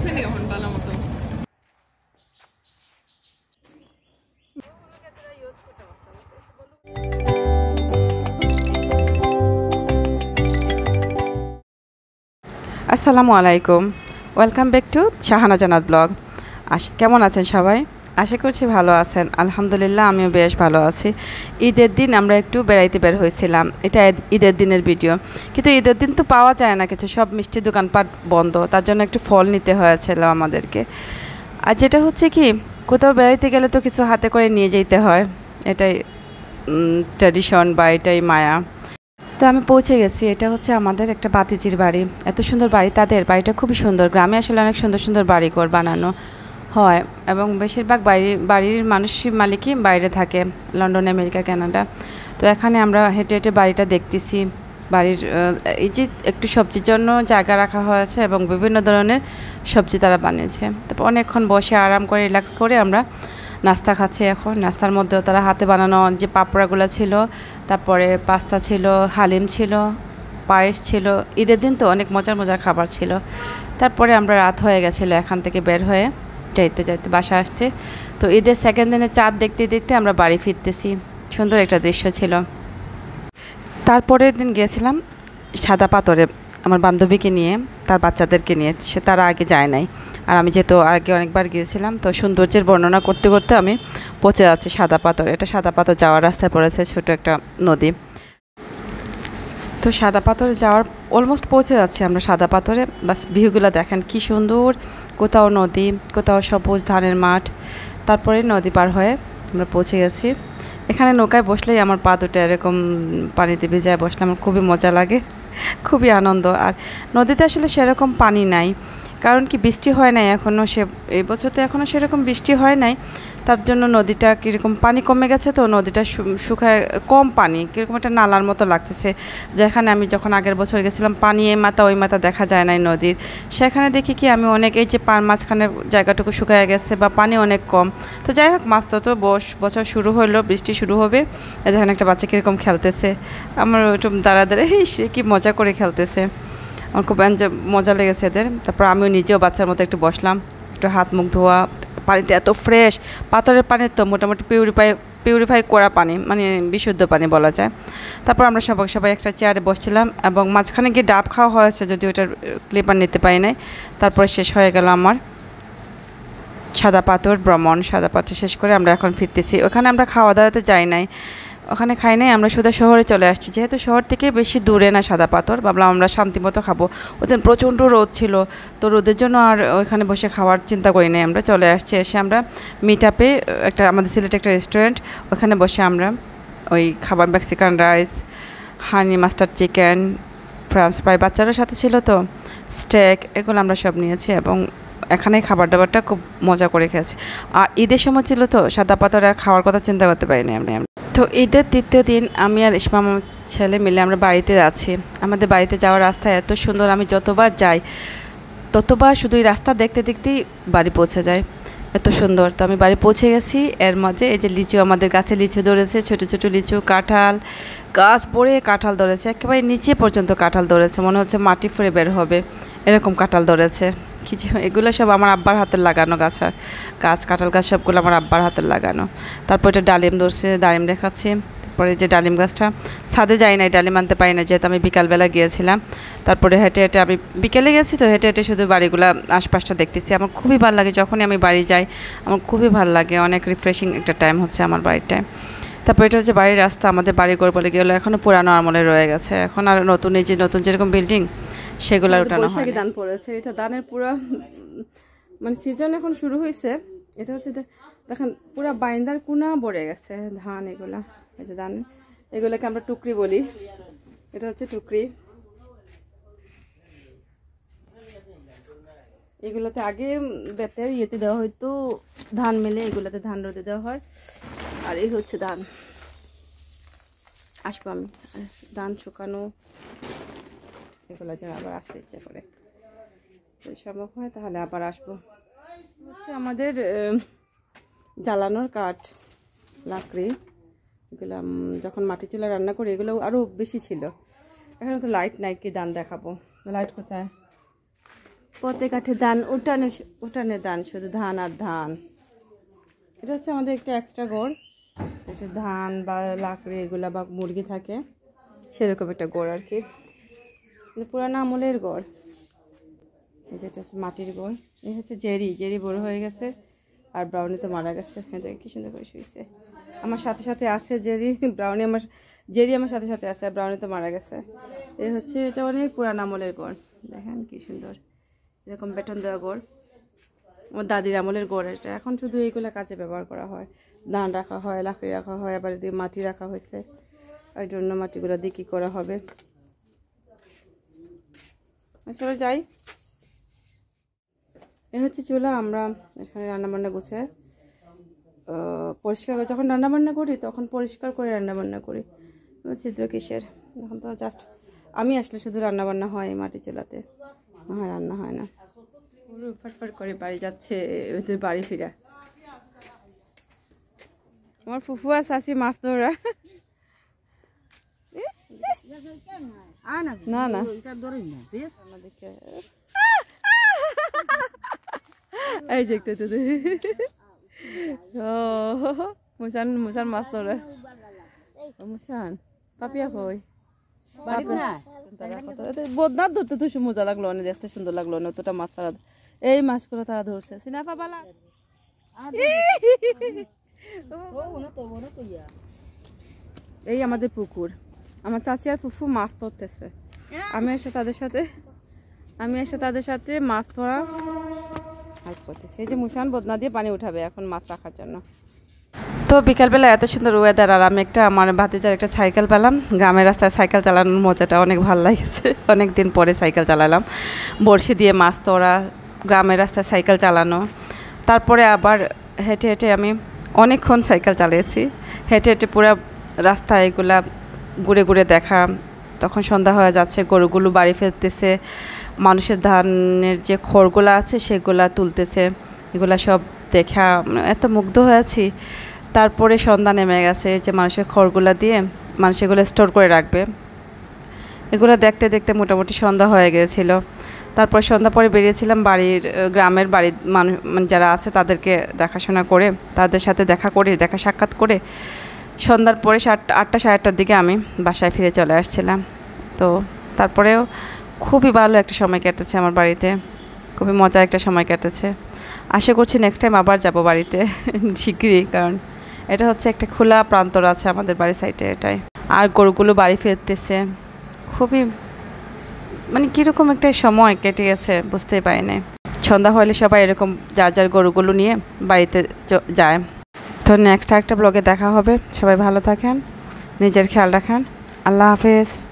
এখন পালা মতো আসসালামু আলাইকুম ওয়েলকাম ব্যাক টু শাহানা জানাত ব্লগ আস কেমন আছেন সবাই আশা করছি ভালো আছেন আলহামদুলিল্লাহ আমিও বেশ ভালো আছি ঈদের দিন আমরা একটু বেড়াইতে বের হয়েছিলাম এটা ঈদের দিনের ভিডিও কিন্তু ঈদের দিন তো পাওয়া যায় না কিছু সব মিষ্টি দোকানপাট বন্ধ তার জন্য একটু ফল নিতে হয়েছিল আমাদেরকে আর যেটা হচ্ছে কি কোথাও বেড়াইতে গেলে তো কিছু হাতে করে নিয়ে যেতে হয় এটাই ট্র্যাডিশন বা এটাই মায়া তো আমি পৌঁছে গেছি এটা হচ্ছে আমাদের একটা বাতিজির বাড়ি এত সুন্দর বাড়ি তাদের বাড়িটা খুবই সুন্দর গ্রামে আসলে অনেক সুন্দর সুন্দর বাড়ি ঘর বানানো হয় এবং বেশিরভাগ বাড়ির বাড়ির মানুষই মালিকই বাইরে থাকে লন্ডন আমেরিকা কানাডা তো এখানে আমরা হেঁটে হেঁটে বাড়িটা দেখতেছি বাড়ির এই যে একটু সবজির জন্য জায়গা রাখা হয়েছে এবং বিভিন্ন ধরনের সবজি তারা বানিয়েছে তারপর অনেকক্ষণ বসে আরাম করে রিল্যাক্স করে আমরা নাস্তা খাচ্ছি এখন নাস্তার মধ্যেও তারা হাতে বানানো যে পাপড়াগুলো ছিল তারপরে পাস্তা ছিল হালিম ছিল পায়েস ছিল ঈদের দিন তো অনেক মজার মজার খাবার ছিল তারপরে আমরা রাত হয়ে গেছিলো এখান থেকে বের হয়ে যাইতে যাইতে বাসা আসছে তো ঈদের সেকেন্ড দিনে চাঁদ দেখতে দেখতে আমরা বাড়ি ফিরতেছি সুন্দর একটা দৃশ্য ছিল তারপরের দিন গিয়েছিলাম সাদা পাথরে আমার বান্ধবীকে নিয়ে তার বাচ্চাদেরকে নিয়ে সে তারা আগে যায় নাই আর আমি যেহেতু আগে অনেকবার গিয়েছিলাম তো সৌন্দর্যের বর্ণনা করতে করতে আমি পচে যাচ্ছি সাদা পাথর এটা সাদা পাথর যাওয়ার রাস্তায় পড়েছে ছোট একটা নদী তো সাদা পাথরে যাওয়ার অলমোস্ট পৌঁছে যাচ্ছি আমরা সাদা পাথরে বাস ভিউগুলো দেখেন কি সুন্দর কোথাও নদী কোথাও সবুজ ধানের মাঠ তারপরে নদী পার হয়ে আমরা পৌঁছে গেছি এখানে নৌকায় বসলেই আমার পা দুটো এরকম পানিতে ভিজায় বসলে আমার খুবই মজা লাগে খুবই আনন্দ আর নদীতে আসলে সেরকম পানি নাই কারণ কি বৃষ্টি হয় নাই এখনও সে এই বছর তো এখনও সেরকম বৃষ্টি হয় নাই তার জন্য নদীটা কীরকম পানি কমে গেছে তো নদীটা শুকায় কম পানি কীরকম একটা নালার মতো লাগতেছে যেখানে আমি যখন আগের বছর গেছিলাম পানি এই মাথা ওই মাথা দেখা যায় নাই নদীর সেখানে দেখি কি আমি অনেক এই যে পান মাঝখানের জায়গাটুকু শুকায় গেছে বা পানি অনেক কম তো যাই হোক মাছ তো বস বছর শুরু হলো বৃষ্টি শুরু হবে এখানে একটা বাচ্চা কীরকম খেলতেছে আমার ওইটুম দাঁড়া দাঁড়িয়ে সে কি মজা করে খেলতেছে আমার খুব মজা লেগেছে এদের তারপর আমিও নিজেও বাচ্চার মতো একটু বসলাম একটু হাত মুখ ধোয়া পানিটা এত ফ্রেশ পাথরের পানির তো মোটামুটি পিউরিফাই পিউরিফাই করা পানি মানে বিশুদ্ধ পানি বলা যায় তারপর আমরা সবাই সবাই একটা চেয়ারে বসছিলাম এবং মাঝখানে গিয়ে ডাব খাওয়া হয়েছে যদি ওটার ক্লিপার নিতে পারি নাই তারপর শেষ হয়ে গেল আমার সাদা পাথর ভ্রমণ সাদা পাথর শেষ করে আমরা এখন ফিরতেছি ওখানে আমরা খাওয়া দাওয়াতে যাই নাই ওখানে খাই নাই আমরা সোজা শহরে চলে আসছি যেহেতু শহর থেকে বেশি দূরে না সাদা পাথর ভাবলাম আমরা শান্তিমতো খাবো ওদের প্রচণ্ড রোদ ছিল তো রোদের জন্য আর ওইখানে বসে খাওয়ার চিন্তা করি নাই আমরা চলে আসছি এসে আমরা মিট আপে একটা আমাদের সিলেটে একটা রেস্টুরেন্ট ওখানে বসে আমরা ওই খাবার Mexican rice honey mustard chicken French fry বাচ্চারও সাথে ছিল তো স্টেক এগুলো আমরা সব নিয়েছি এবং এখানে খাবার দাবারটা খুব মজা করে খেয়েছি আর ঈদের সময় ছিল তো সাদা পাথর আর খাওয়ার কথা চিন্তা করতে পারিনি আমি তো ঈদের তৃতীয় দিন আমি আর ইসমাম ছেলে মিলে আমরা বাড়িতে আছি আমাদের বাড়িতে যাওয়ার রাস্তা এত সুন্দর আমি যতবার যাই ততবার শুধু এই রাস্তা দেখতে দেখতেই বাড়ি পৌঁছে যায় এত সুন্দর তো আমি বাড়ি পৌঁছে গেছি এর মাঝে এই যে লিচু আমাদের গাছে লিচু ধরেছে ছোটো ছোটো লিচু কাঁঠাল গাছ পড়ে কাঁঠাল ধরেছে একেবারে নিচে পর্যন্ত কাঁঠাল ধরেছে মনে হচ্ছে মাটি ফুড়ে বের হবে এরকম কাঁঠাল ধরেছে কিছু এগুলো সব আমার আব্বার হাতের লাগানো গাছ হ্যাঁ। গাছ কাঁঠাল গাছ সবগুলো আমার আব্বার হাতের লাগানো তারপর এটা ডালিম ধরছে ডালিম দেখাচ্ছে তারপরে যে ডালিম গাছটা ছাদে যাই নাই ডালিম আনতে পারি না যেহেতু আমি বিকালবেলা গিয়েছিলাম তারপরে হেঁটে হেঁটে আমি বিকেলে গেছি তো হেঁটে হেঁটে শুধু বাড়িগুলো আশপাশটা দেখতেছি আমার খুবই ভালো লাগে যখনই আমি বাড়ি যাই আমার খুবই ভালো লাগে অনেক রিফ্রেশিং একটা টাইম হচ্ছে আমার বাড়ির টাইম তারপর এটা হচ্ছে বাড়ির রাস্তা আমাদের বাড়ি ঘর বলে গেলো এখনও পুরানো আমলে রয়ে গেছে এখন আর নতুন এই যে নতুন যেরকম বিল্ডিং সেগুলো ওঠানো হয় দান পড়েছে এটা দানের পুরো মানে সিজন এখন শুরু হয়েছে এটা হচ্ছে দেখেন পুরো বাইন্দার কুনা ভরে গেছে ধান এগুলা এই যে ধান এগুলোকে আমরা টুকরি বলি এটা হচ্ছে টুকরি এগুলোতে আগে বেতের ইয়েতে দেওয়া হয়তো ধান মেলে এগুলোতে ধান রোদে দেওয়া হয় আর এই হচ্ছে ধান আসবো আমি ধান শুকানো এগুলো যেন আবার আসতে ইচ্ছা করে যদি সম্ভব হয় তাহলে আবার আসবো হচ্ছে আমাদের জ্বালানোর কাঠ লাকড়ি এগুলো যখন মাটি চুলা রান্না করি এগুলো আরও বেশি ছিল এখন তো লাইট নাই কি দান দেখাবো লাইট কোথায় পথে কাঠে ধান উঠানে উঠানে ধান শুধু ধান আর ধান এটা হচ্ছে আমাদের একটা এক্সট্রা গোড় এটা ধান বা লাকড়ি এগুলো বা মুরগি থাকে সেরকম একটা গোড় আর কি মানে পুরানো আমলের গড় যেটা হচ্ছে মাটির গড় এই হচ্ছে জেরি জেরি বড় হয়ে গেছে আর ব্রাউনি তো মারা গেছে হ্যাঁ কি সুন্দর করে শুয়েছে আমার সাথে সাথে আছে জেরি ব্রাউনি আমার জেরি আমার সাথে সাথে আছে আর ব্রাউনি তো মারা গেছে এই হচ্ছে এটা অনেক পুরানো আমলের গড় দেখেন কি সুন্দর এরকম বেটন দেওয়া গড় আমার দাদির আমলের গড় এটা এখন শুধু এইগুলো কাজে ব্যবহার করা হয় ধান রাখা হয় লাকড়ি রাখা হয় আবার এদিকে মাটি রাখা হয়েছে ওই জন্য মাটিগুলো দিয়ে কী করা হবে চলো যাই এ হচ্ছে চুলা আমরা এখানে রান্নাবান্না গুছে পরিষ্কার যখন রান্নাবান্না করি তখন পরিষ্কার করে রান্নাবান্না করি ছিদ্র কিসের এখন তো জাস্ট আমি আসলে শুধু রান্নাবান্না হয় মাটি চুলাতে হ্যাঁ রান্না হয় না ফটফট করে বাড়ি যাচ্ছে ওদের বাড়ি ফিরে আমার ফুফু আর শাশি মাছ ধরা এই যে একটা চলে ও মুসান মুসান মাছ ধরে মুসান পাপিয়া কই বদনাথ ধরতে তো মজা লাগলো অনেক দেখতে সুন্দর লাগলো অনেক তোটা মাছ তারা এই মাছগুলো তারা ধরছে সিনাফা বালা এই আমাদের পুকুর আমার চাচি আর ফুফু মাছ ধরতেছে হ্যাঁ। আমি এসে তাদের সাথে আমি এসে তাদের সাথে মাছ ধরা হেল্প করতেছি এই যে মুসান বদনা দিয়ে পানি উঠাবে এখন মাছ রাখার জন্য তো বিকালবেলা এত সুন্দর ওয়েদার আর আমি একটা আমার ভাতিজার একটা সাইকেল পেলাম গ্রামের রাস্তায় সাইকেল চালানোর মজাটা অনেক ভালো লাগেছে অনেক দিন পরে সাইকেল চালালাম বড়শি দিয়ে মাছ তোরা গ্রামের রাস্তায় সাইকেল চালানো তারপরে আবার হেঁটে হেঁটে আমি অনেকক্ষণ সাইকেল চালিয়েছি হেঁটে হেঁটে পুরো রাস্তা এগুলা ঘুরে ঘুরে দেখা তখন সন্ধ্যা হয়ে যাচ্ছে গরুগুলো বাড়ি ফেলতেছে মানুষের ধানের যে খড়গুলো আছে সেগুলা তুলতেছে এগুলা সব দেখা মানে এত মুগ্ধ হয়েছি তারপরে সন্ধ্যা নেমে গেছে যে মানুষের খড়গুলা দিয়ে মানুষ এগুলো স্টোর করে রাখবে এগুলো দেখতে দেখতে মোটামুটি সন্ধ্যা হয়ে গেছিলো তারপর সন্ধ্যা পরে বেরিয়েছিলাম বাড়ির গ্রামের বাড়ির মানুষ মানে যারা আছে তাদেরকে দেখাশোনা করে তাদের সাথে দেখা করে দেখা সাক্ষাৎ করে সন্ধ্যার পরে সাতটা আটটা সাড়ে আটটার দিকে আমি বাসায় ফিরে চলে আসছিলাম তো তারপরেও খুবই ভালো একটা সময় কেটেছে আমার বাড়িতে খুবই মজা একটা সময় কেটেছে আশা করছি নেক্সট টাইম আবার যাব বাড়িতে শিগগিরই কারণ এটা হচ্ছে একটা খোলা প্রান্তর আছে আমাদের বাড়ির সাইডে এটাই আর গরুগুলো বাড়ি ফিরতেছে খুবই মানে কীরকম একটা সময় কেটে গেছে বুঝতেই পারি সন্ধ্যা হলে সবাই এরকম যার যার গরুগুলো নিয়ে বাড়িতে যায় তো নেক্সট একটা ব্লগে দেখা হবে সবাই ভালো থাকেন নিজের খেয়াল রাখেন আল্লাহ হাফেজ